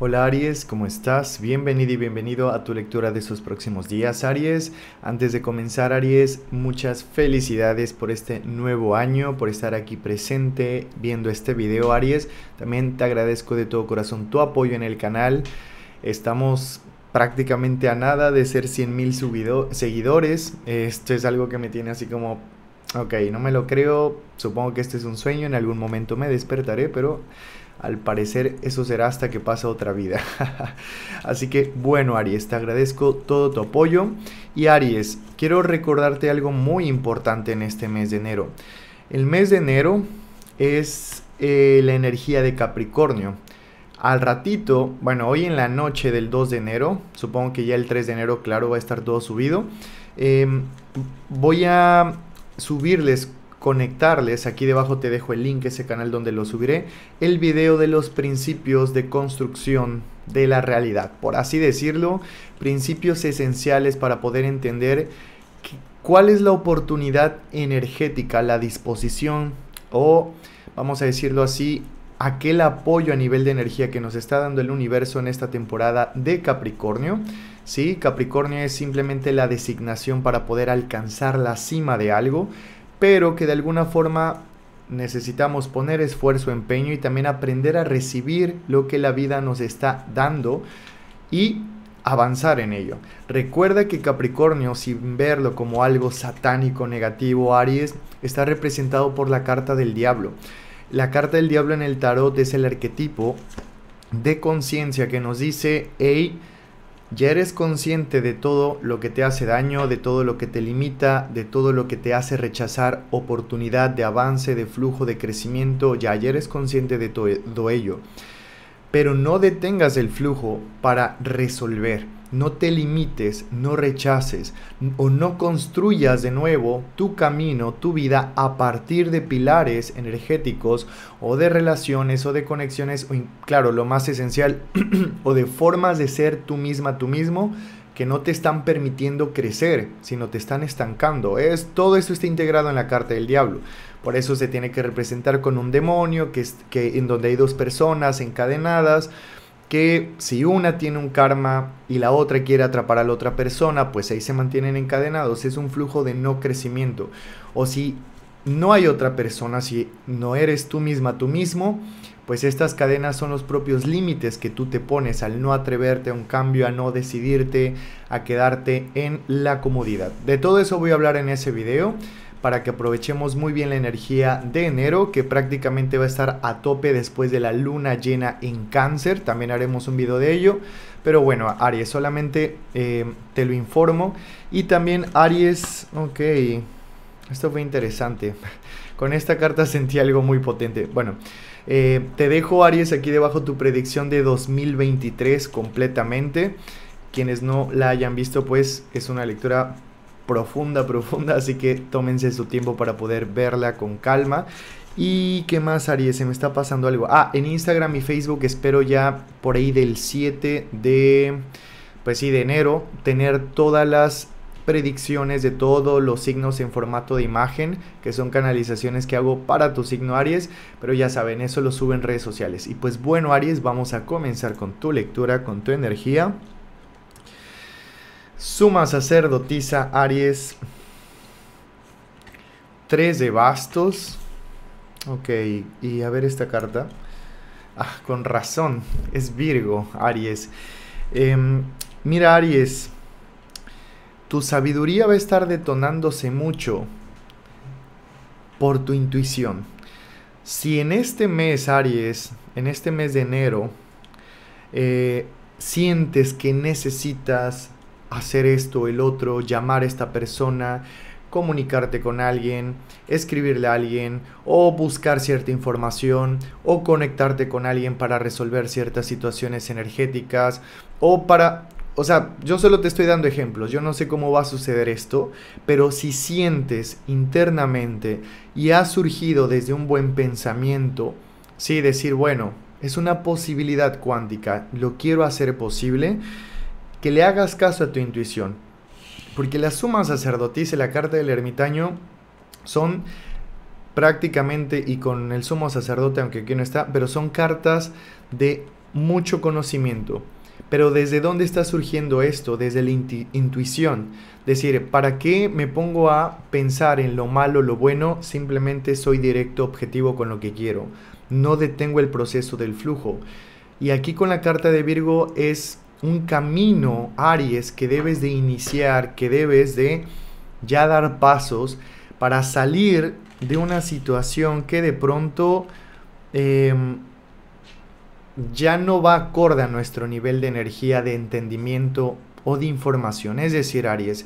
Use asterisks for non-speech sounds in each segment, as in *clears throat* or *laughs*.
Hola Aries, ¿cómo estás? Bienvenido y bienvenido a tu lectura de estos próximos días, Aries. Antes de comenzar, Aries, muchas felicidades por este nuevo año, por estar aquí presente viendo este video, Aries. También te agradezco de todo corazón tu apoyo en el canal. Estamos prácticamente a nada de ser 100.000 mil seguidores. Esto es algo que me tiene así como Ok, no me lo creo. Supongo que este es un sueño. En algún momento me despertaré, pero al parecer eso será hasta que pase otra vida. *laughs* Así que bueno Aries, te agradezco todo tu apoyo. Y Aries, quiero recordarte algo muy importante en este mes de enero. El mes de enero es eh, la energía de Capricornio. Al ratito, bueno, hoy en la noche del 2 de enero, supongo que ya el 3 de enero, claro, va a estar todo subido. Em, voy a subirles conectarles, aquí debajo te dejo el link, ese canal donde lo subiré, el video de los principios de construcción de la realidad, por así decirlo, principios esenciales para poder entender cuál es la oportunidad energética, la disposición o, vamos a decirlo así, aquel apoyo a nivel de energía que nos está dando el universo en esta temporada de Capricornio. ¿sí? Capricornio es simplemente la designación para poder alcanzar la cima de algo pero que de alguna forma necesitamos poner esfuerzo, empeño y también aprender a recibir lo que la vida nos está dando y avanzar en ello. Recuerda que Capricornio, sin verlo como algo satánico, negativo, Aries, está representado por la carta del diablo. La carta del diablo en el tarot es el arquetipo de conciencia que nos dice, hey, ya eres consciente de todo lo que te hace daño, de todo lo que te limita, de todo lo que te hace rechazar oportunidad de avance, de flujo, de crecimiento, ya, eres consciente de todo ello. Pero no detengas el flujo para resolver no te limites, no rechaces o no construyas de nuevo tu camino, tu vida a partir de pilares energéticos o de relaciones o de conexiones o, claro, lo más esencial, *clears throat* o de formas de ser tú misma, tú mismo, que no te están permitiendo crecer, sino te están estancando. Es todo esto está integrado en la carta del diablo. Por eso se tiene que representar con un demonio que, es, que en donde hay dos personas encadenadas que si una tiene un karma y la otra quiere atrapar a la otra persona, pues ahí se mantienen encadenados. Es un flujo de no crecimiento. O si no hay otra persona, si no eres tú misma tú mismo, pues estas cadenas son los propios límites que tú te pones al no atreverte a un cambio, a no decidirte, a quedarte en la comodidad. De todo eso voy a hablar en ese video para que aprovechemos muy bien la energía de enero que prácticamente va a estar a tope después de la luna llena en cáncer. También haremos un video de ello. Pero bueno, Aries, solamente eh, te lo informo. Y también Aries, ok, esto fue interesante. *laughs* Con esta carta sentí algo muy potente. Bueno, eh, te dejo Aries aquí debajo tu predicción de 2023 completamente. Quienes no la hayan visto, pues es una lectura profunda, profunda, así que tómense su tiempo para poder verla con calma. ¿Y qué más, Aries? Se me está pasando algo. Ah, en Instagram y Facebook espero ya por ahí del 7 de, pues sí, de enero, tener todas las predicciones de todos los signos en formato de imagen, que son canalizaciones que hago para tu signo Aries, pero ya saben, eso lo subo en redes sociales. Y pues bueno, Aries, vamos a comenzar con tu lectura, con tu energía. Suma sacerdotisa Aries. 3 de bastos. Ok, y a ver esta carta. Ah, con razón, es Virgo, Aries. Em, mira, Aries, tu sabiduría va a estar detonándose mucho por tu intuición. Si en este mes, Aries, en este mes de enero, eh, sientes que necesitas hacer esto, el otro, llamar a esta persona, comunicarte con alguien, escribirle a alguien o buscar cierta información o conectarte con alguien para resolver ciertas situaciones energéticas o para... O sea, yo solo te estoy dando ejemplos, yo no sé cómo va a suceder esto, pero si sientes internamente y ha surgido desde un buen pensamiento, sí, decir, bueno, es una posibilidad cuántica, lo quiero hacer posible, que le hagas caso a tu intuición, porque la suma sacerdotisa y la carta del ermitaño son prácticamente, y con el sumo sacerdote, aunque aquí no está, pero son cartas de mucho conocimiento. Pero ¿desde dónde está surgiendo esto? Desde la intuición. intuición. Decir, ¿para qué me pongo a pensar en lo malo, lo bueno? Simplemente soy directo, objetivo con lo que quiero. No detengo el proceso del flujo. Y aquí con la carta de Virgo es un camino, Aries, que debes de iniciar, que debes de ya dar pasos para salir de una situación que de pronto em, ya no va acorde a nuestro nivel de energía, de entendimiento o de información. Es decir, Aries,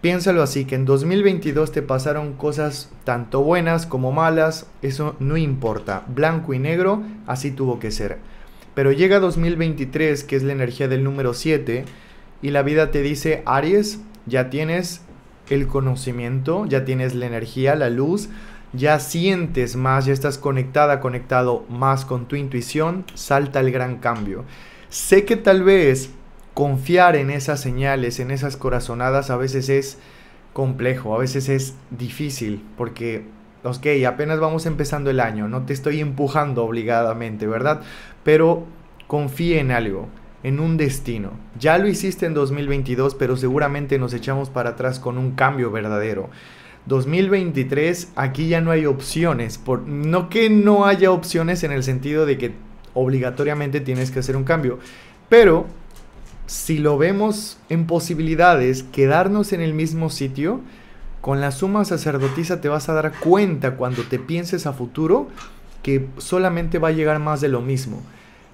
piénsalo así, que en 2022 te pasaron cosas tanto buenas como malas, eso no importa, blanco y negro, así tuvo que ser. Pero llega 2023, que es la energía del número 7, y la vida te dice, Aries, ya tienes el conocimiento, ya tienes la energía, la luz, ya sientes más, ya estás conectada, conectado más con tu intuición, salta el gran cambio. Sé que tal vez confiar en esas señales, en esas corazonadas, a veces es complejo, a veces es difícil, porque, ok, apenas vamos empezando el año, no te estoy empujando obligadamente, ¿verdad? pero confíe en algo, en un destino. Ya lo hiciste en 2022, pero seguramente nos echamos para atrás con un cambio verdadero. 2023, aquí ya no hay opciones. Por, no que no haya opciones en el sentido de que obligatoriamente tienes que hacer un cambio, pero si lo vemos en posibilidades, quedarnos en el mismo sitio, con la suma sacerdotisa te vas a dar cuenta cuando te pienses a futuro que solamente va a llegar más de lo mismo.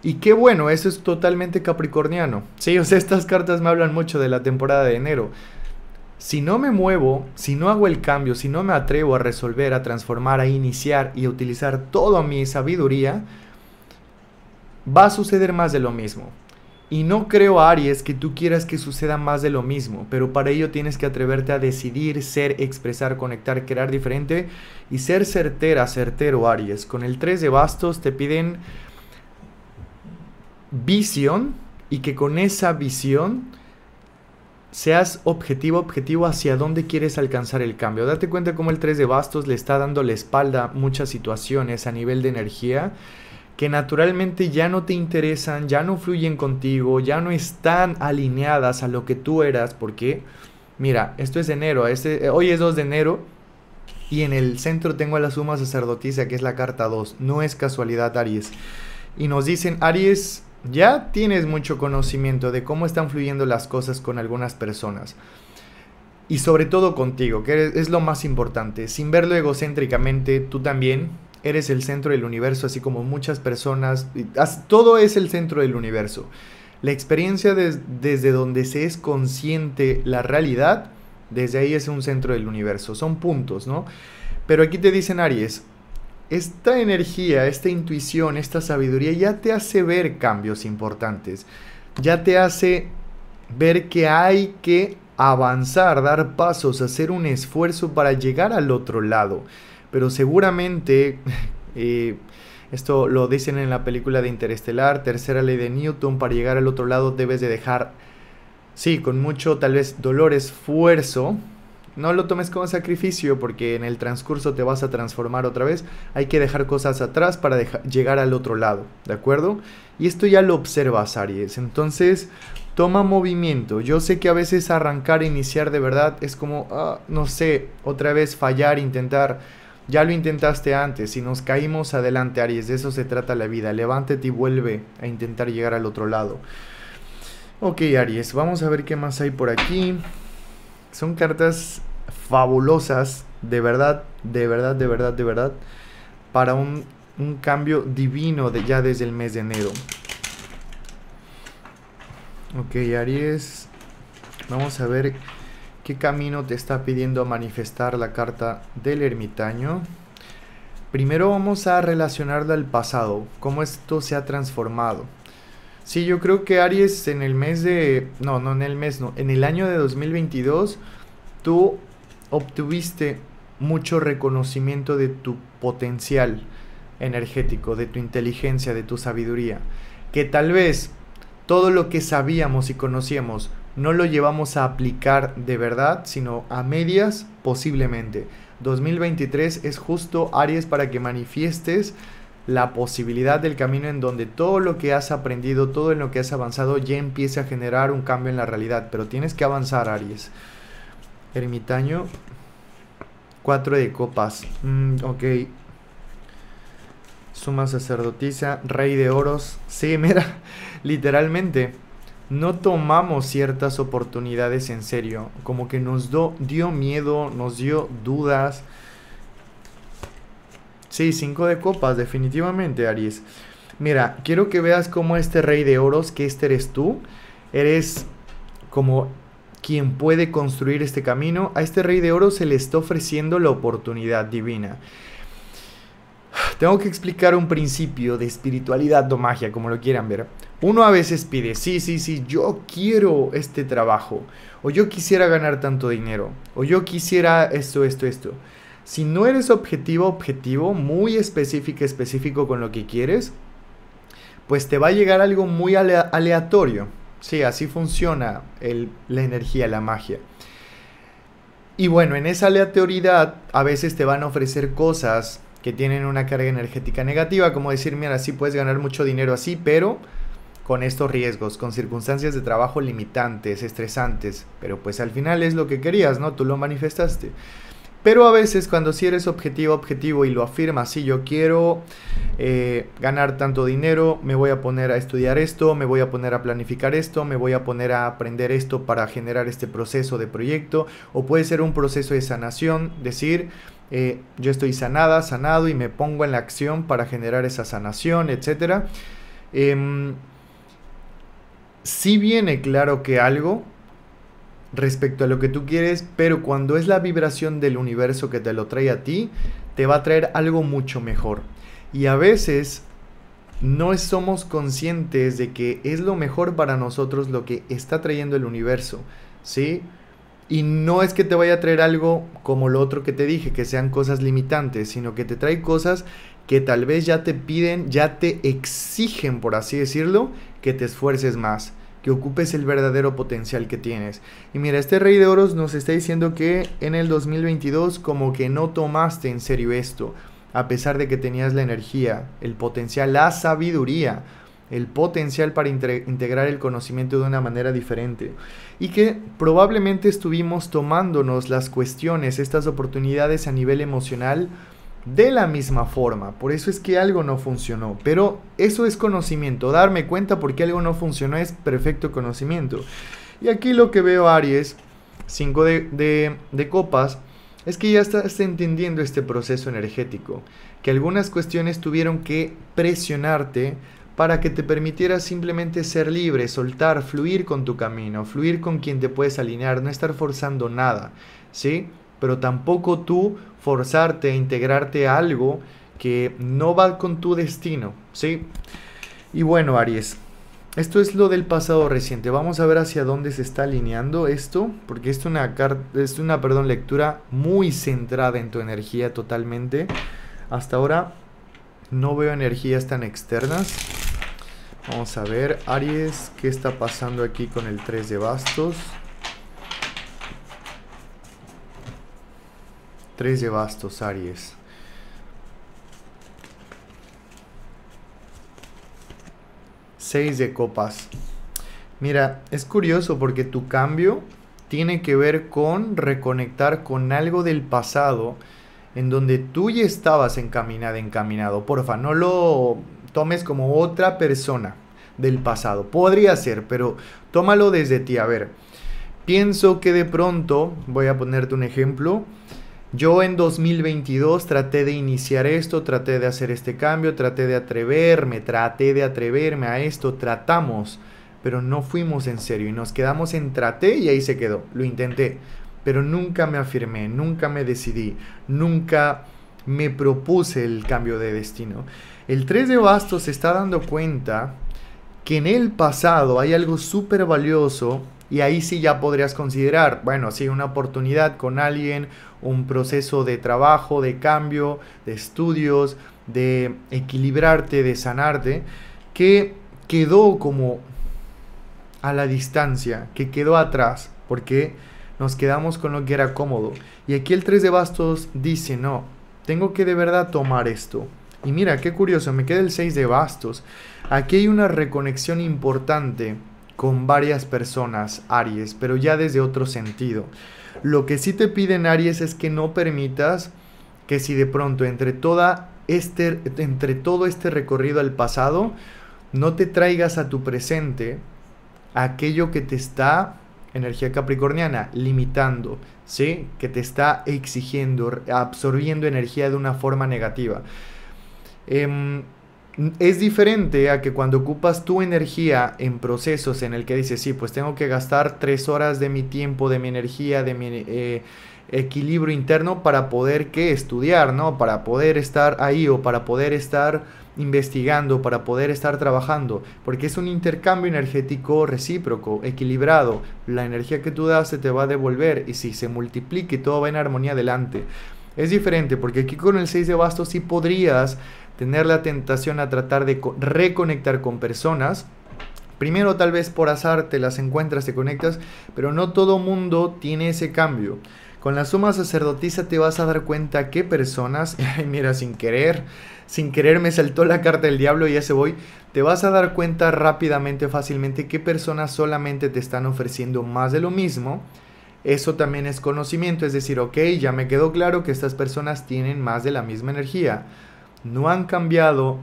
Y qué bueno, eso es totalmente capricorniano. Sí, o sea, estas cartas me hablan mucho de la temporada de enero. Si no me muevo, si no hago el cambio, si no me atrevo a resolver, a transformar, a iniciar y a utilizar toda mi sabiduría, va a suceder más de lo mismo. Y no creo, Aries, que tú quieras que suceda más de lo mismo, pero para ello tienes que atreverte a decidir, ser, expresar, conectar, crear diferente y ser certera, certero, Aries. Con el 3 de bastos te piden visión y que con esa visión seas objetivo, objetivo hacia dónde quieres alcanzar el cambio. Date cuenta cómo el 3 de bastos le está dando la espalda a muchas situaciones a nivel de energía que naturalmente ya no te interesan, ya no fluyen contigo, ya no están alineadas a lo que tú eras, porque mira, esto es enero, este, eh, hoy es 2 de enero y en el centro tengo a la suma sacerdotisa que es la carta 2, no es casualidad Aries. Y nos dicen, Aries, ya tienes mucho conocimiento de cómo están fluyendo las cosas con algunas personas. Y sobre todo contigo, que es lo más importante. Sin verlo egocéntricamente, tú también eres el centro del universo, así como muchas personas, todo es el centro del universo. La experiencia desde donde se es consciente la realidad, desde ahí es un centro del universo, son puntos, ¿no? Pero aquí te dicen Aries, esta energía, esta intuición, esta sabiduría ya te hace ver cambios importantes, ya te hace ver que hay que avanzar, dar pasos, hacer un esfuerzo para llegar al otro lado pero seguramente *laughs* eh, esto lo dicen en la película de Interestelar, tercera ley de Newton, para llegar al otro lado debes de dejar, sí, con mucho tal vez dolor, esfuerzo, no lo tomes como sacrificio porque en el transcurso te vas a transformar otra vez. Hay que dejar cosas atrás para llegar al otro lado, ¿de acuerdo? Y esto ya lo observas, Aries. Entonces, toma movimiento. Yo sé que a veces arrancar, e iniciar de verdad es como, ah, no sé, otra vez fallar, intentar ya lo intentaste antes y nos caímos adelante, Aries. De eso se trata la vida. Levántate y vuelve a intentar llegar al otro lado. Ok, Aries, vamos a ver qué más hay por aquí. Son cartas fabulosas, de verdad, de verdad, de verdad, de verdad, para un, un cambio divino de ya desde el mes de enero. Ok, Aries, vamos a ver ¿Qué camino te está pidiendo manifestar la carta del ermitaño? Primero vamos a relacionarla al pasado, cómo esto se ha transformado. Sí, yo creo que Aries en el mes de... No, no en el mes, no. En el año de 2022 tú obtuviste mucho reconocimiento de tu potencial energético, de tu inteligencia, de tu sabiduría. Que tal vez todo lo que sabíamos y conocíamos no lo llevamos a aplicar de verdad, sino a medias posiblemente. 2023 es justo Aries para que manifiestes la posibilidad del camino en donde todo lo que has aprendido, todo en lo que has avanzado ya empiece a generar un cambio en la realidad, pero tienes que avanzar Aries. Ermitaño, cuatro de copas, mm, ok. Suma sacerdotisa, rey de oros, sí, *laughs* mira, literalmente no tomamos ciertas oportunidades en serio, como que nos dio miedo, nos dio dudas. Sí, cinco de copas, definitivamente, Aries. Mira, quiero que veas cómo este rey de oros, que este eres tú, eres como quien puede construir este camino. A este rey de oros se le está ofreciendo la oportunidad divina. Tengo que explicar un principio de espiritualidad o magia, como lo quieran ver. Uno a veces pide, sí, sí, sí, yo quiero este trabajo, o yo quisiera ganar tanto dinero, o yo quisiera esto, esto, esto. Si no eres objetivo, objetivo, muy específico, específico con lo que quieres, pues te va a llegar algo muy aleatorio. Sí, así funciona la energía, la magia. Y bueno, en esa aleatoriedad a veces te van a ofrecer cosas que tienen una carga energética negativa, como decir, mira, sí puedes ganar mucho dinero así, pero con estos riesgos, con circunstancias de trabajo limitantes, estresantes, pero pues al final es lo que querías, ¿no? Tú lo manifestaste. Pero a veces cuando si eres objetivo, objetivo y lo afirmas, si yo quiero eh, ganar tanto dinero, me voy a poner a estudiar esto, me voy a poner a planificar esto, me voy a poner a aprender esto para generar este proceso de proyecto, o puede ser un proceso de sanación, decir, eh, yo estoy sanada, sanado y me pongo en la acción para generar esa sanación, etc sí viene claro que algo respecto a lo que tú quieres, pero cuando es la vibración del universo que te lo trae a ti, te va a traer algo mucho mejor. Y a veces no somos conscientes de que es lo mejor para nosotros lo que está trayendo el universo, ¿sí? Y no es que te vaya a traer algo como lo otro que te dije, que sean cosas limitantes, sino que te trae cosas que tal vez ya te piden, ya te exigen, por así decirlo, que te esfuerces más, que ocupes el verdadero potencial que tienes. Y mira, este rey de oros nos está diciendo que en el 2022 como que no tomaste en serio esto, a pesar de que tenías la energía, el potencial, la sabiduría, el potencial para integrar el conocimiento de una manera diferente. Y que probablemente estuvimos tomándonos las cuestiones, estas oportunidades a nivel emocional, de la misma forma. Por eso es que algo no funcionó. Pero eso es conocimiento. Darme cuenta por qué algo no funcionó es perfecto conocimiento. Y aquí lo que veo Aries, 5 de, de, de, copas, es que ya estás entendiendo este proceso energético. Que algunas cuestiones tuvieron que presionarte para que te permitieras simplemente ser libre, soltar, fluir con tu camino, fluir con quien te puedes alinear, no estar forzando nada. ¿Sí? pero tampoco tú forzarte a integrarte a algo que no va con tu destino, ¿sí? Y bueno, Aries, esto es lo del pasado reciente. Vamos a ver hacia dónde se está alineando esto, porque es una, es una perdón, lectura muy centrada en tu energía totalmente. Hasta ahora no veo energías tan externas. Vamos a ver, Aries, ¿qué está pasando aquí con el 3 de bastos? 3 de bastos, Aries. Seis de copas. Mira, es curioso porque tu cambio tiene que ver con reconectar con algo del pasado en donde tú ya estabas encaminada, encaminado. Porfa, no lo tomes como otra persona del pasado. Podría ser, pero tómalo desde ti. A ver, pienso que de pronto, voy a ponerte un ejemplo, yo en 2022 traté de iniciar esto, traté de hacer este cambio, traté de atreverme, traté de atreverme a esto, tratamos, pero no fuimos en serio y nos quedamos en traté y ahí se quedó, lo intenté, pero nunca me afirmé, nunca me decidí, nunca me propuse el cambio de destino. El 3 de bastos se está dando cuenta que en el pasado hay algo súper valioso y ahí sí ya podrías considerar, bueno, sí, una oportunidad con alguien, un proceso de trabajo, de cambio, de estudios, de equilibrarte, de sanarte, que quedó como a la distancia, que quedó atrás, porque nos quedamos con lo que era cómodo. Y aquí el 3 de bastos dice, no, tengo que de verdad tomar esto. Y mira, qué curioso, me queda el 6 de bastos. Aquí hay una reconexión importante con varias personas, Aries, pero ya desde otro sentido. Lo que sí te piden, Aries, es que no permitas que si de pronto entre, toda este, entre todo este recorrido al pasado, no te traigas a tu presente aquello que te está, energía capricorniana, limitando, ¿sí? Que te está exigiendo, absorbiendo energía de una forma negativa. Em, es diferente a que cuando ocupas tu energía en procesos en el que dices, sí, pues tengo que gastar tres horas de mi tiempo, de mi energía, de mi eh, equilibrio interno para poder qué estudiar, ¿no? Para poder estar ahí o para poder estar investigando, para poder estar trabajando, porque es un intercambio energético recíproco, equilibrado. La energía que tú das se te va a devolver y si se multiplica y todo va en armonía adelante. Es diferente, porque aquí con el 6 de bastos sí podrías tener la tentación a tratar de reconectar con personas. Primero tal vez por azar te las encuentras, te conectas, pero no todo mundo tiene ese cambio. Con la suma sacerdotisa te vas a dar cuenta que personas, *laughs* mira, sin querer, sin querer me saltó la carta del diablo y ya se voy, te vas a dar cuenta rápidamente, fácilmente, qué personas solamente te están ofreciendo más de lo mismo. Eso también es conocimiento, es decir, ok, ya me quedó claro que estas personas tienen más de la misma energía no han cambiado,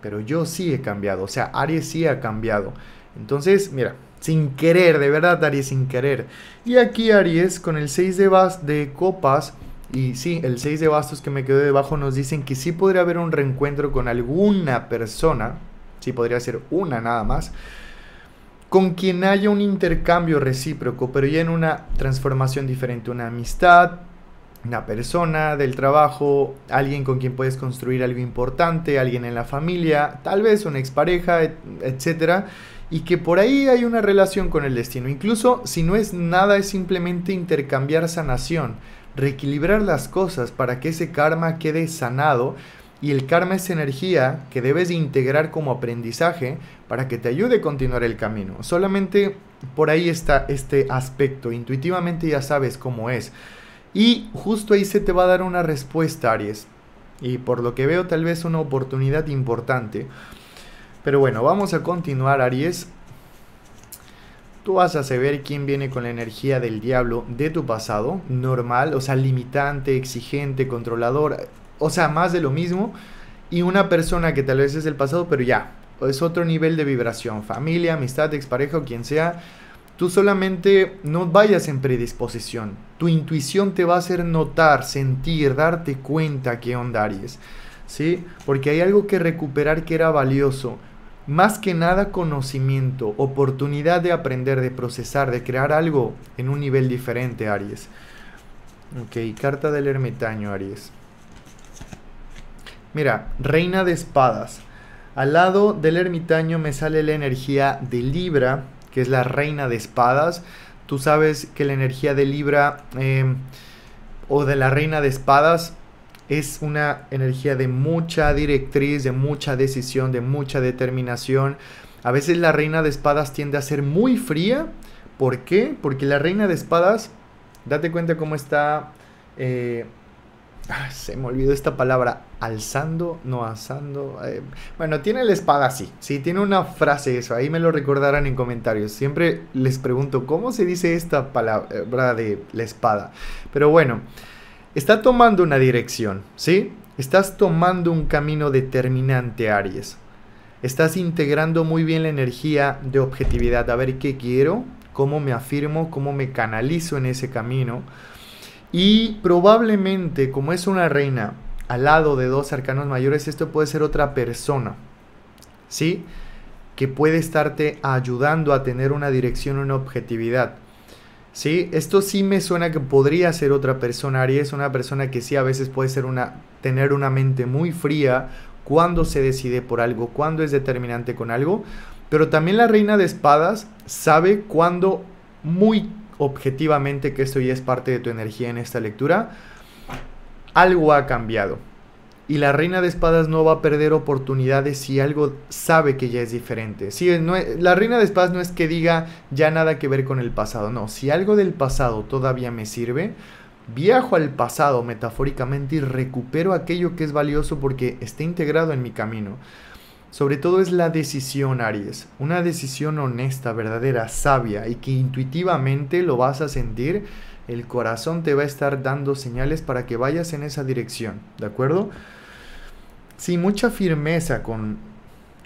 pero yo sí he cambiado. O sea, Aries sí ha cambiado. Entonces, mira, sin querer, de verdad, Aries, sin querer. Y aquí Aries, con el 6 de, de copas, y sí, el 6 de bastos que me quedó debajo nos dicen que sí podría haber un reencuentro con alguna persona, sí podría ser una nada más, con quien haya un intercambio recíproco, pero ya en una transformación diferente, una amistad, una persona del trabajo, alguien con quien puedes construir algo importante, alguien en la familia, tal vez una expareja, etc. Y que por ahí hay una relación con el destino. Incluso si no es nada, es simplemente intercambiar sanación, reequilibrar las cosas para que ese karma quede sanado. Y el karma es energía que debes integrar como aprendizaje para que te ayude a continuar el camino. Solamente por ahí está este aspecto. Intuitivamente ya sabes cómo es. Y justo ahí se te va a dar una respuesta, Aries. Y por lo que veo, tal vez una oportunidad importante. Pero bueno, vamos a continuar, Aries. Tú vas a saber quién viene con la energía del diablo de tu pasado, normal, o sea, limitante, exigente, controlador, o sea, más de lo mismo. Y una persona que tal vez es del pasado, pero ya, es otro nivel de vibración, familia, amistad, expareja o quien sea, Tú solamente no vayas en predisposición. Tu intuición te va a hacer notar, sentir, darte cuenta qué onda Aries. ¿Sí? Porque hay algo que recuperar que era valioso. Más que nada conocimiento, oportunidad de aprender, de procesar, de crear algo en un nivel diferente, Aries. Ok, carta del ermitaño, Aries. Mira, reina de espadas. Al lado del ermitaño me sale la energía de Libra, que es la reina de espadas. Tú sabes que la energía de Libra em, o de la reina de espadas es una energía de mucha directriz, de mucha decisión, de mucha determinación. A veces la reina de espadas tiende a ser muy fría. ¿Por qué? Porque la reina de espadas, date cuenta cómo está... Eh, ah, se me olvidó esta palabra, alzando, no alzando. Eh, bueno, tiene la espada así. Sí, tiene una frase eso. Ahí me lo recordarán en comentarios. Siempre les pregunto cómo se dice esta palabra de la espada. Pero bueno, está tomando una dirección, ¿sí? Estás tomando un camino determinante, Aries. Estás integrando muy bien la energía de objetividad. A ver qué quiero, cómo me afirmo, cómo me canalizo en ese camino. Y probablemente, como es una reina, al lado de dos arcanos mayores, esto puede ser otra persona, ¿sí? Que puede estarte ayudando a tener una dirección, una objetividad. ¿Sí? Esto sí me suena que podría ser otra persona, Aries, una persona que sí a veces puede ser una, tener una mente muy fría cuando se decide por algo, cuando es determinante con algo, pero también la reina de espadas sabe cuando muy objetivamente que esto ya es parte de tu energía en esta lectura, algo ha cambiado. Y la reina de espadas no va a perder oportunidades si algo sabe que ya es diferente. Si la reina de espadas no es que diga ya nada que ver con el pasado, no. Si algo del pasado todavía me sirve, viajo al pasado metafóricamente y recupero aquello que es valioso porque está integrado en mi camino. Sobre todo es la decisión, Aries. Una decisión honesta, verdadera, sabia y que intuitivamente lo vas a sentir el corazón te va a estar dando señales para que vayas en esa dirección, ¿de acuerdo? Sí, mucha firmeza con,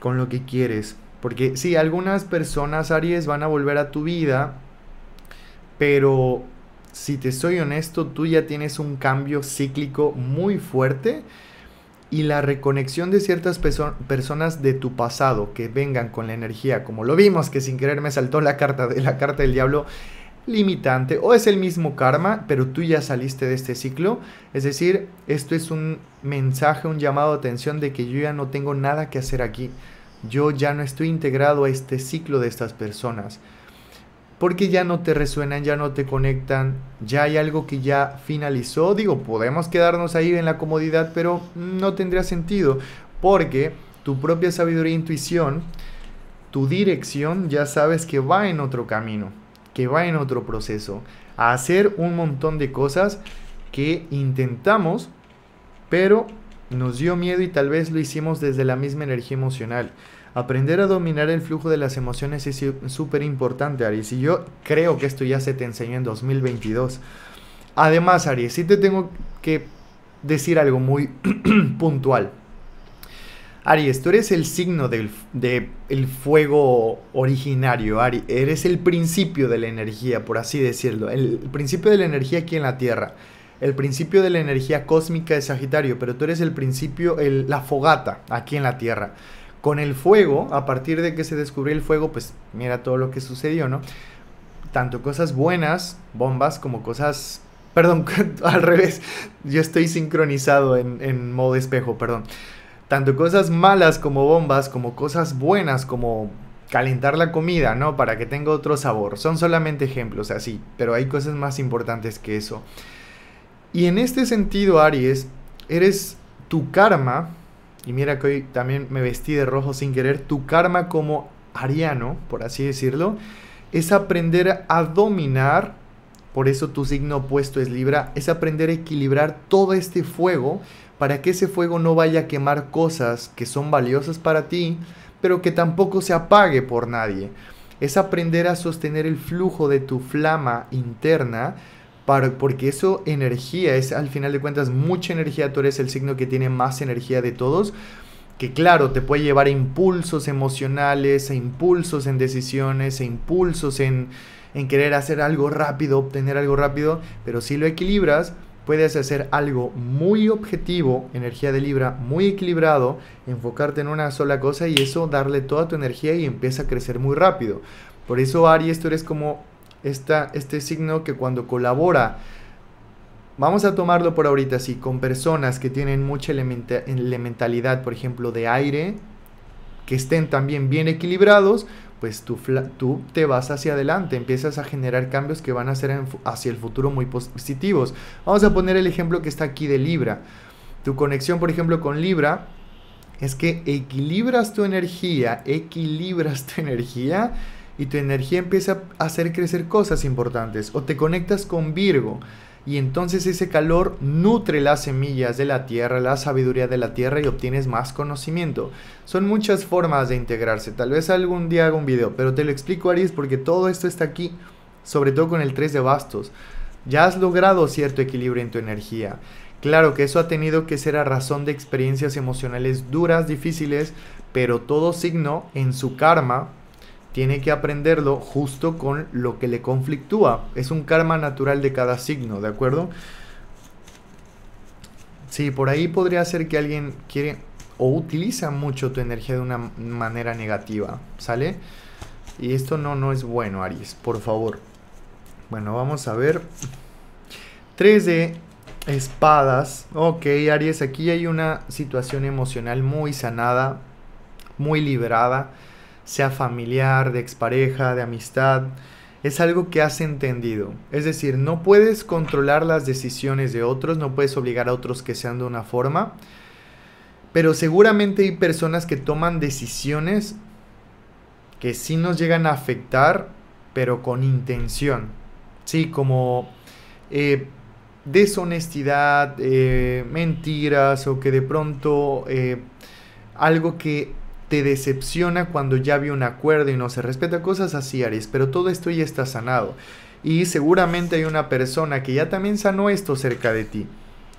con lo que quieres, porque sí, algunas personas, Aries, van a volver a tu vida, pero si te soy honesto, tú ya tienes un cambio cíclico muy fuerte y la reconexión de ciertas personas de tu pasado que vengan con la energía, como lo vimos que sin querer me saltó la carta de la carta del diablo, limitante o es el mismo karma, pero tú ya saliste de este ciclo. Es decir, esto es un mensaje, un llamado de atención de que yo ya no tengo nada que hacer aquí. Yo ya no estoy integrado a este ciclo de estas personas. Porque ya no te resuenan, ya no te conectan, ya hay algo que ya finalizó. Digo, podemos quedarnos ahí en la comodidad, pero no tendría sentido. Porque tu propia sabiduría e intuición, tu dirección, ya sabes que va en otro camino que va en otro proceso, a hacer un montón de cosas que intentamos, pero nos dio miedo y tal vez lo hicimos desde la misma energía emocional. Aprender a dominar el flujo de las emociones es súper importante, Aries. Y yo creo que esto ya se te enseñó en 2022. Además, Aries, sí te tengo que decir algo muy *clears throat* puntual. Aries, tú eres el signo del fuego originario, Aries, eres el principio de la energía, por así decirlo, el principio de la energía aquí en la Tierra. El principio de la energía cósmica de Sagitario, pero tú eres el principio, la fogata aquí en la Tierra. Con el fuego, a partir de que se descubrió el fuego, pues mira todo lo que sucedió, ¿no? Tanto cosas buenas, bombas, como cosas Perdón, *laughs* al revés. Yo estoy sincronizado en, modo espejo, perdón tanto cosas malas como bombas, como cosas buenas, como calentar la comida, ¿no? Para que tenga otro sabor. Son solamente ejemplos así, pero hay cosas más importantes que eso. Y en este sentido, Aries, eres tu karma, y mira que hoy también me vestí de rojo sin querer, tu karma como ariano, por así decirlo, es aprender a dominar, por eso tu signo opuesto es Libra, es aprender a equilibrar todo este fuego para que ese fuego no vaya a quemar cosas que son valiosas para ti, pero que tampoco se apague por nadie. Es aprender a sostener el flujo de tu flama interna, porque eso energía es al final de cuentas mucha energía, tú eres el signo que tiene más energía de todos, que claro, te puede llevar a impulsos emocionales, a impulsos en decisiones, a impulsos en, en querer hacer algo rápido, obtener algo rápido, pero si lo equilibras, puedes hacer algo muy objetivo, energía de Libra, muy equilibrado, enfocarte en una sola cosa y eso darle toda tu energía y empieza a crecer muy rápido. Por eso Aries, tú eres como esta, este signo que cuando colabora, vamos a tomarlo por ahorita así, con personas que tienen mucha elementalidad, por ejemplo, de aire, que estén también bien equilibrados, pues tú, tú te vas hacia adelante, empiezas a generar cambios que van a ser hacia el futuro muy positivos. Vamos a poner el ejemplo que está aquí de Libra. Tu conexión, por ejemplo, con Libra es que equilibras tu energía, equilibras tu *laughs* energía y tu energía empieza a hacer crecer cosas importantes. O te conectas con Virgo y entonces ese calor nutre las semillas de la tierra, la sabiduría de la tierra y obtienes más conocimiento. Son muchas formas de integrarse, tal vez algún día haga un video, pero te lo explico Aries porque todo esto está aquí, sobre todo con el 3 de bastos. Ya has logrado cierto equilibrio en tu energía. Claro que eso ha tenido que ser a razón de experiencias emocionales duras, difíciles, pero todo signo en su karma tiene que aprenderlo justo con lo que le conflictúa. Es un karma natural de cada signo, ¿de acuerdo? Sí, por ahí podría ser que alguien quiere o utiliza mucho tu energía de una manera negativa, ¿sale? Y esto no, no es bueno, Aries, por favor. Bueno, vamos a ver. 3 de espadas. Ok, Aries, aquí hay una situación emocional muy sanada, muy liberada sea familiar, de expareja, de amistad, es algo que has entendido. Es decir, no puedes controlar las decisiones de otros, no puedes obligar a otros que sean de una forma, pero seguramente hay personas que toman decisiones que sí nos llegan a afectar, pero con intención. Sí, como eh, deshonestidad, eh, mentiras o que de pronto eh, algo que te decepciona cuando ya había un acuerdo y no se respeta, cosas así, Aries, pero todo esto ya está sanado. Y seguramente hay una persona que ya también sanó esto cerca de ti.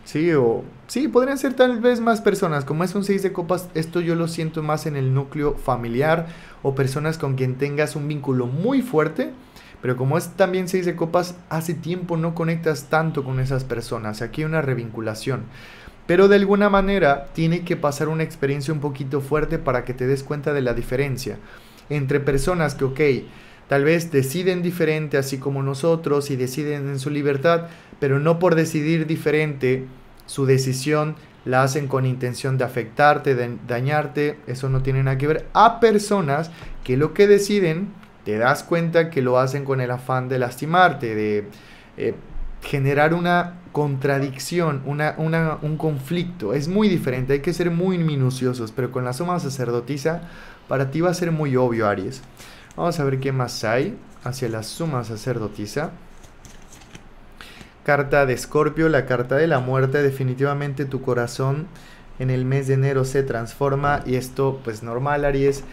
Sí, o sí, podrían ser tal vez más personas. Como es un 6 de copas, esto yo lo siento más en el núcleo familiar o personas con quien tengas un vínculo muy fuerte. Pero como es también 6 de copas, hace tiempo no conectas tanto con esas personas. Aquí hay una revinculación. Pero de alguna manera tiene que pasar una experiencia un poquito fuerte para que te des cuenta de la diferencia entre personas que, ok, tal vez deciden diferente así como nosotros y deciden en su libertad, pero no por decidir diferente su decisión la hacen con intención de afectarte, de dañarte, eso no tiene nada que ver, a personas que lo que deciden, te das cuenta que lo hacen con el afán de lastimarte, de eh, generar una contradicción, una, un conflicto. Es muy diferente, hay que ser muy minuciosos, pero con la suma sacerdotisa para ti va a ser muy obvio, Aries. Vamos a ver qué más hay hacia la suma sacerdotisa. Carta de Escorpio, la carta de la muerte, definitivamente tu corazón en el mes de enero se transforma y esto pues normal Aries.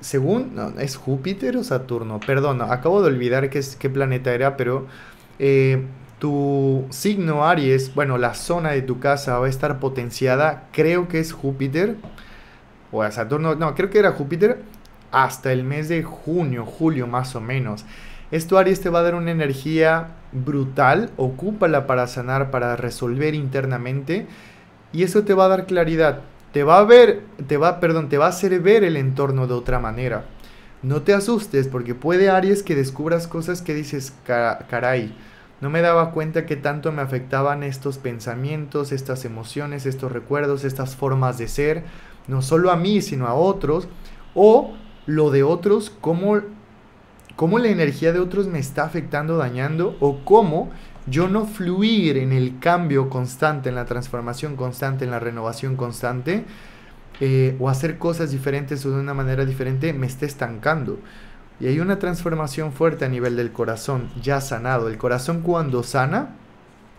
Según, ¿es Júpiter o Saturno? Perdón, acabo de olvidar qué, es, qué planeta era, pero eh, tu signo Aries, bueno, la zona de tu casa va a estar potenciada, creo que es Júpiter, o a Saturno, no, creo que era Júpiter, hasta el mes de junio, julio más o menos. Esto Aries te va a dar una energía brutal, ocúpala para sanar, para resolver internamente y eso te va a dar claridad. Te va a ver, te va, perdón, te va a hacer ver el entorno de otra manera. No te asustes porque puede Aries que descubras cosas que dices, caray, no me daba cuenta que tanto me afectaban estos pensamientos, estas emociones, estos recuerdos, estas formas de ser, no solo a mí, sino a otros, o lo de otros, cómo, cómo la energía de otros me está afectando, dañando, o cómo yo no fluir en el cambio constante, en la transformación constante, en la renovación constante, eh, o hacer cosas diferentes o de una manera diferente, me está estancando. Y hay una transformación fuerte a nivel del corazón ya sanado. El corazón cuando sana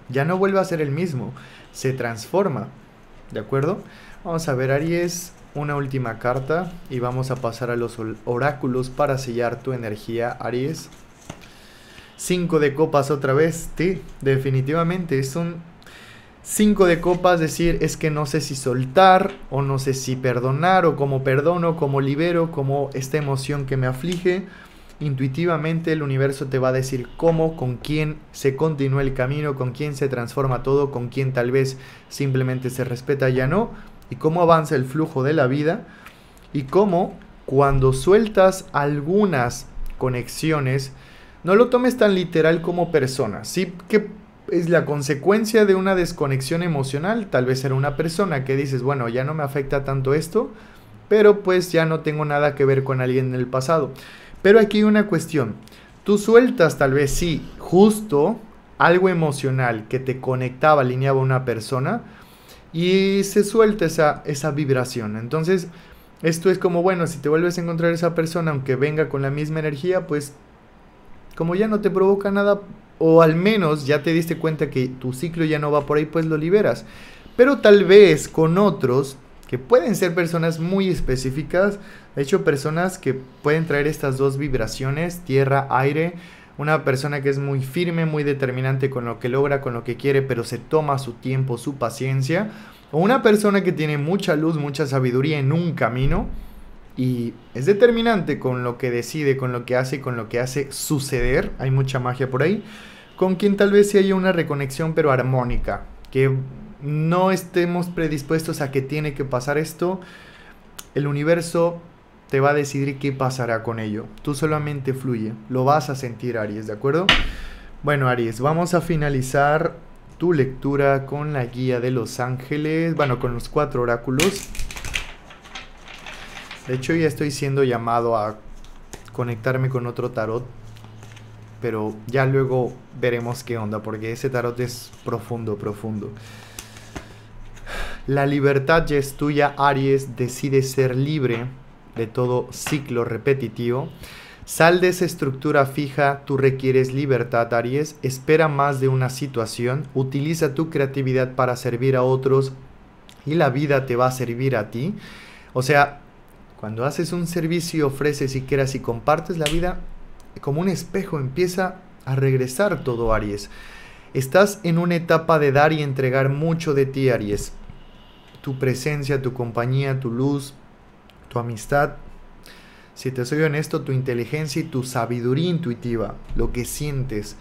ya no vuelve a ser el mismo, se transforma. ¿De acuerdo? Vamos a ver, Aries, una última carta y vamos a pasar a los oráculos para sellar tu energía, Aries. Cinco de copas otra vez, sí, definitivamente es un Cinco de copas, decir, es que no sé si soltar, o no sé si perdonar, o cómo perdono, cómo libero, cómo esta emoción que me aflige. Intuitivamente el universo te va a decir cómo, con quién se continúa el camino, con quién se transforma todo, con quién tal vez simplemente se respeta ya no, y cómo avanza el flujo de la vida, y cómo cuando sueltas algunas conexiones, no lo tomes tan literal como persona, ¿sí? Que es la consecuencia de una desconexión emocional. Tal vez era una persona que dices, bueno, ya no me afecta tanto esto, pero pues ya no tengo nada que ver con alguien en el pasado. Pero aquí hay una cuestión. Tú sueltas tal vez sí, justo algo emocional que te conectaba, alineaba a una persona y se suelta esa, esa vibración. Entonces, esto es como, bueno, si te vuelves a encontrar esa persona, aunque venga con la misma energía, pues como ya no te provoca nada, o al menos ya te diste cuenta que tu ciclo ya no va por ahí, pues lo liberas. Pero tal vez con otros que pueden ser personas muy específicas, de hecho personas que pueden traer estas dos vibraciones, tierra, aire, una persona que es muy firme, muy determinante con lo que logra, con lo que quiere, pero se toma su tiempo, su paciencia, o una persona que tiene mucha luz, mucha sabiduría en un camino, y es determinante con lo que decide, con lo que hace y con lo que hace suceder. Hay mucha magia por ahí. Con quien tal vez sí haya una reconexión, pero armónica. Que no estemos predispuestos a que tiene que pasar esto. El universo te va a decidir qué pasará con ello. Tú solamente fluye. Lo vas a sentir, Aries, ¿de acuerdo? Bueno, Aries, vamos a finalizar tu lectura con la guía de los ángeles. Bueno, con los cuatro oráculos. De hecho, ya estoy siendo llamado a conectarme con otro tarot. Pero ya luego veremos qué onda, porque ese tarot es profundo, profundo. La libertad ya es tuya, Aries, decide ser libre de todo ciclo repetitivo. Sal de esa estructura fija, tú requieres libertad, Aries, espera más de una situación, utiliza tu creatividad para servir a otros y la vida te va a servir a ti. O sea, cuando haces un servicio, ofreces y quieras y compartes la vida, como un espejo empieza a regresar todo Aries. Estás en una etapa de dar y entregar mucho de ti, Aries. Tu presencia, tu compañía, tu luz, tu amistad. Si te soy honesto, tu inteligencia y tu sabiduría intuitiva, lo que sientes,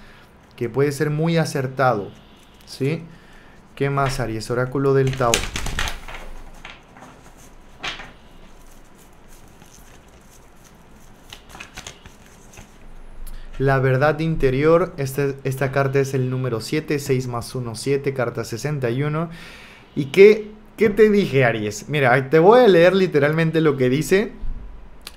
que puede ser muy acertado. ¿Sí? ¿Qué más, Aries? Oráculo del Tao. La verdad interior, este, esta, carta es el número 7, 6 más 1, 7, carta 61. ¿Y qué, qué te dije, Aries? Mira, te voy a leer literalmente lo que dice.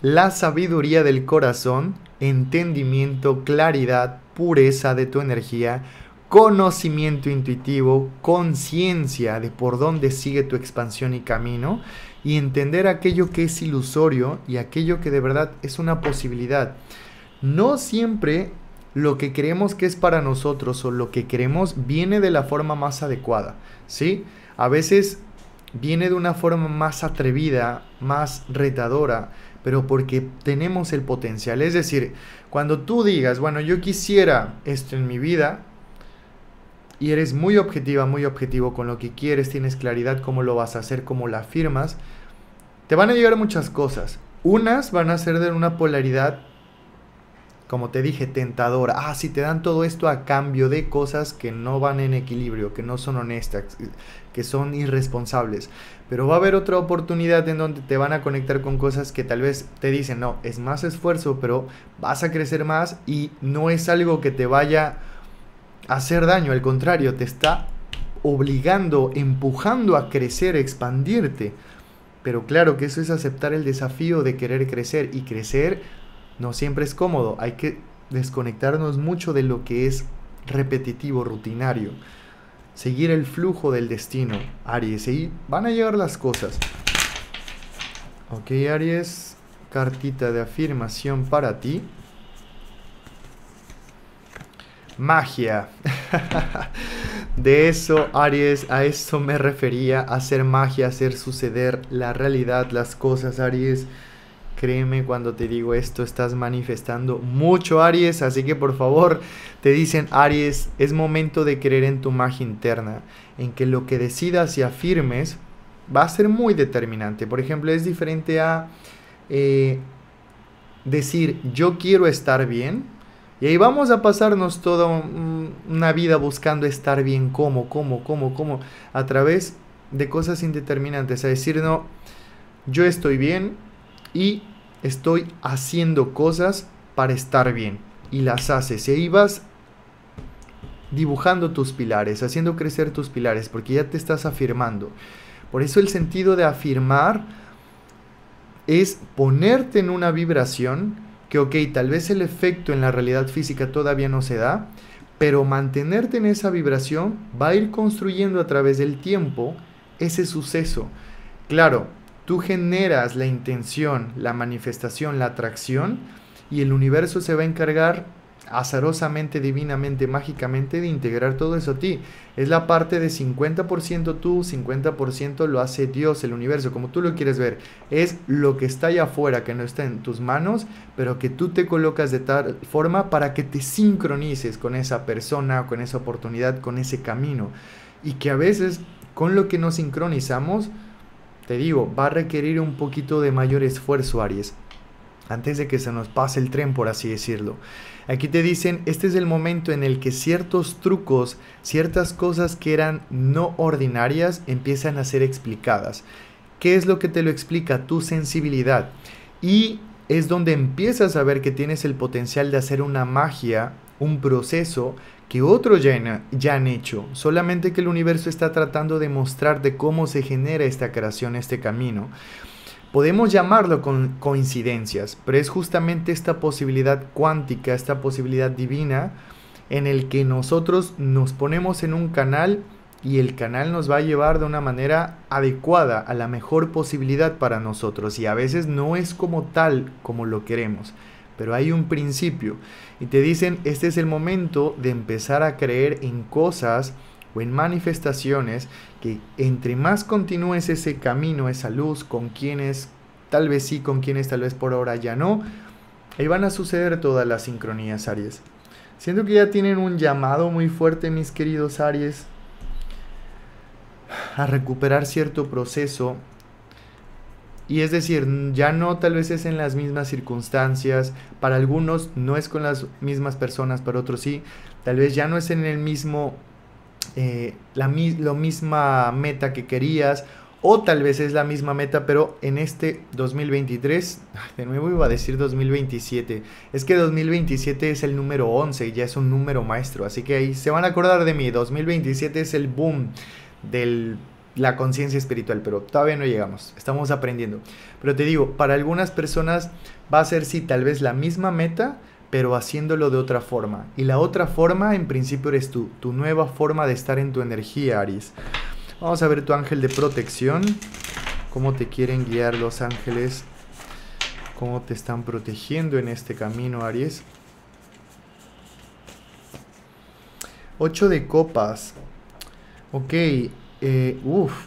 La sabiduría del corazón, entendimiento, claridad, pureza de tu energía, conocimiento intuitivo, conciencia de por dónde sigue tu expansión y camino, y entender aquello que es ilusorio y aquello que de verdad es una posibilidad no siempre lo que creemos que es para nosotros o lo que queremos viene de la forma más adecuada, ¿sí? A veces viene de una forma más atrevida, más retadora, pero porque tenemos el potencial. Es decir, cuando tú digas, bueno, yo quisiera esto en mi vida, y eres muy objetiva, muy objetivo con lo que quieres, tienes claridad cómo lo vas a hacer, cómo lo afirmas, te van a llegar muchas cosas. Unas van a ser de una polaridad como te dije, tentadora. Ah, si te dan todo esto a cambio de cosas que no van en equilibrio, que no son honestas, que son irresponsables. Pero va a haber otra oportunidad en donde te van a conectar con cosas que tal vez te dicen, no, es más esfuerzo, pero vas a crecer más y no es algo que te vaya a hacer daño, al contrario, te está obligando, empujando a crecer, expandirte. Pero claro que eso es aceptar el desafío de querer crecer y crecer no siempre es cómodo, hay que desconectarnos mucho de lo que es repetitivo, rutinario. Seguir el flujo del destino, Aries. Y van a llegar las cosas. Ok, Aries. Cartita de afirmación para ti. Magia. *laughs* de eso, Aries, a eso me refería. Hacer magia, hacer suceder la realidad, las cosas, Aries. Créeme cuando te digo esto, estás manifestando mucho Aries, así que por favor, te dicen Aries, es momento de creer en tu magia interna, en que lo que decidas y afirmes va a ser muy determinante. Por ejemplo, es diferente a eh, decir yo quiero estar bien, y ahí vamos a pasarnos toda una vida buscando estar bien, cómo, cómo, cómo, cómo, a través de cosas indeterminantes, a decir no, yo estoy bien y estoy haciendo cosas para estar bien. Y las haces. Y ahí vas dibujando tus pilares, haciendo crecer tus pilares, porque ya te estás afirmando. Por eso el sentido de afirmar es ponerte en una vibración que, ok, tal vez el efecto en la realidad física todavía no se da, pero mantenerte en esa vibración va a ir construyendo a través del tiempo ese suceso. Claro, Tú generas la intención, la manifestación, la atracción y el universo se va a encargar azarosamente, divinamente, mágicamente de integrar todo eso a ti. Es la parte de 50% tú, 50% lo hace Dios, el universo, como tú lo quieres ver. Es lo que está allá afuera, que no está en tus manos, pero que tú te colocas de tal forma para que te sincronices con esa persona, con esa oportunidad, con ese camino. Y que a veces con lo que nos sincronizamos, te digo, va a requerir un poquito de mayor esfuerzo, Aries antes de que se nos pase el tren, por así decirlo. Aquí te dicen, este es el momento en el que ciertos trucos, ciertas cosas que eran no ordinarias, empiezan a ser explicadas. ¿Qué es lo que te lo explica? Tu sensibilidad. Y es donde empiezas a ver que tienes el potencial de hacer una magia, un proceso que otros ya, han hecho, solamente que el universo está tratando de mostrar de cómo se genera esta creación, este camino. Podemos llamarlo con coincidencias, pero es justamente esta posibilidad cuántica, esta posibilidad divina, en el que nosotros nos ponemos en un canal y el canal nos va a llevar de una manera adecuada a la mejor posibilidad para nosotros y a veces no es como tal como lo queremos, pero hay un principio y te dicen, este es el momento de empezar a creer en cosas o en manifestaciones que entre más continúes ese camino, esa luz, con quienes tal vez sí, con quienes tal vez por ahora ya no, ahí van a suceder todas las sincronías Aries. Siento que ya tienen un llamado muy fuerte, mis queridos Aries, a recuperar cierto proceso y es decir, ya no tal vez es en las mismas circunstancias, para algunos no es con las mismas personas, para otros sí, tal vez ya no es en el mismo, eh, la, misma meta que querías, o tal vez es la misma meta, pero en este 2023, *laughs* de nuevo iba a decir 2027, es que 2027 es el número 11 ya es un número maestro, así que ahí se van a acordar de mí, 2027 es el boom del la conciencia espiritual, pero todavía no llegamos, estamos aprendiendo. Pero te digo, para algunas personas va a ser sí, tal vez la misma meta, pero haciéndolo de otra forma. Y la otra forma en principio eres tú, tu nueva forma de estar en tu energía, Aries. Vamos a ver tu ángel de protección, cómo te quieren guiar los ángeles, cómo te están protegiendo en este camino, Aries. ocho de copas. Ok, eh,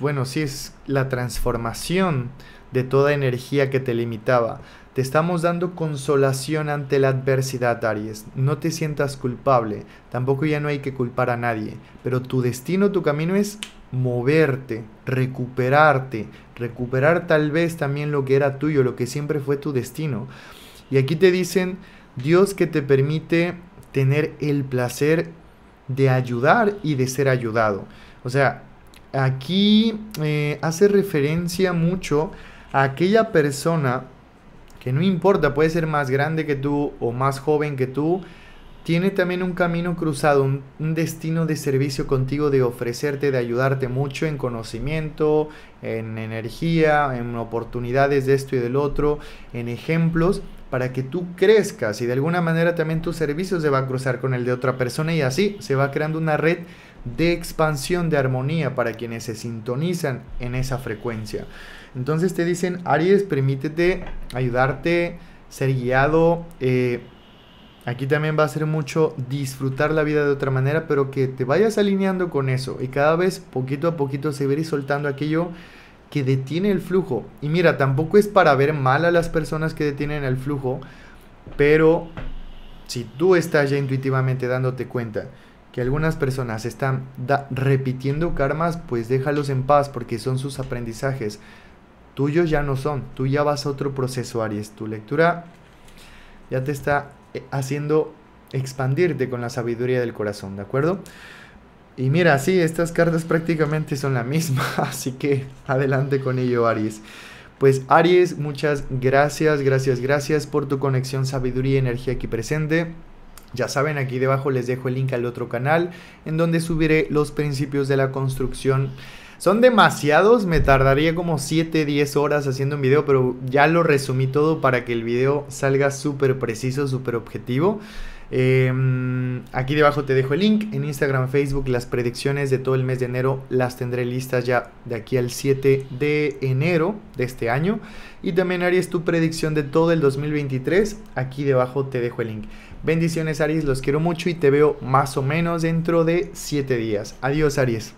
bueno, sí es la transformación de toda energía que te limitaba. Te estamos dando consolación ante la adversidad, Aries. No te sientas culpable. Tampoco ya no hay que culpar a nadie. Pero tu destino, tu camino es moverte, recuperarte, recuperar tal vez también lo que era tuyo, lo que siempre fue tu destino. Y aquí te dicen, Dios que te permite tener el placer de ayudar y de ser ayudado. O sea, aquí eh, hace referencia mucho a aquella persona que no importa, puede ser más grande que tú o más joven que tú, tiene también un camino cruzado, un, destino de servicio contigo, de ofrecerte, de ayudarte mucho en conocimiento, en energía, en oportunidades de esto y del otro, en ejemplos, para que tú crezcas y de alguna manera también tus servicios se va a cruzar con el de otra persona y así se va creando una red de expansión de armonía para quienes se sintonizan en esa frecuencia. Entonces te dicen, Aries, permítete ayudarte, ser guiado. Eh, aquí también va a ser mucho disfrutar la vida de otra manera, pero que te vayas alineando con eso y cada vez poquito a poquito se verá soltando aquello que detiene el flujo. Y mira, tampoco es para ver mal a las personas que detienen el flujo, pero si tú estás ya intuitivamente dándote cuenta que algunas personas están repitiendo karmas, pues déjalos en paz porque son sus aprendizajes. Tuyos ya no son, tú ya vas a otro proceso, Aries. Tu lectura ya te está eh, haciendo expandirte con la sabiduría del corazón, ¿de acuerdo? Y mira, sí, estas cartas prácticamente son la misma, *laughs* así que adelante con ello, Aries. Pues Aries, muchas gracias, gracias, gracias por tu conexión, sabiduría y energía aquí presente. Ya saben, aquí debajo les dejo el link al otro canal en donde subiré los principios de la construcción. Son demasiados, me tardaría como 7, 10 horas haciendo un video, pero ya lo resumí todo para que el video salga súper preciso, súper objetivo. Em, aquí debajo te dejo el link. En Instagram, Facebook, las predicciones de todo el mes de enero las tendré listas ya de aquí al 7 de enero de este año. Y también Aries, tu predicción de todo el 2023. Aquí debajo te dejo el link. Bendiciones Aries, los quiero mucho y te veo más o menos dentro de 7 días. Adiós Aries.